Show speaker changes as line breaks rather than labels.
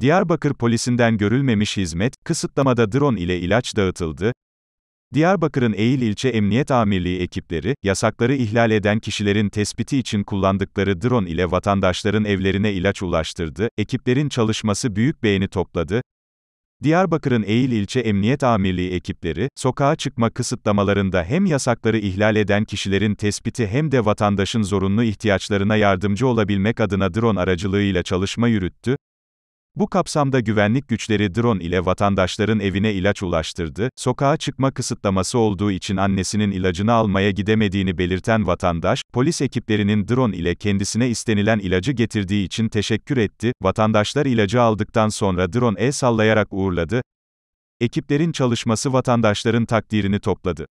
Diyarbakır polisinden görülmemiş hizmet, kısıtlamada drone ile ilaç dağıtıldı. Diyarbakır'ın Eğil ilçe Emniyet Amirliği ekipleri, yasakları ihlal eden kişilerin tespiti için kullandıkları drone ile vatandaşların evlerine ilaç ulaştırdı. Ekiplerin çalışması büyük beğeni topladı. Diyarbakır'ın Eğil ilçe Emniyet Amirliği ekipleri, sokağa çıkma kısıtlamalarında hem yasakları ihlal eden kişilerin tespiti hem de vatandaşın zorunlu ihtiyaçlarına yardımcı olabilmek adına drone aracılığıyla çalışma yürüttü. Bu kapsamda güvenlik güçleri drone ile vatandaşların evine ilaç ulaştırdı, sokağa çıkma kısıtlaması olduğu için annesinin ilacını almaya gidemediğini belirten vatandaş, polis ekiplerinin drone ile kendisine istenilen ilacı getirdiği için teşekkür etti, vatandaşlar ilacı aldıktan sonra drone e sallayarak uğurladı, ekiplerin çalışması vatandaşların takdirini topladı.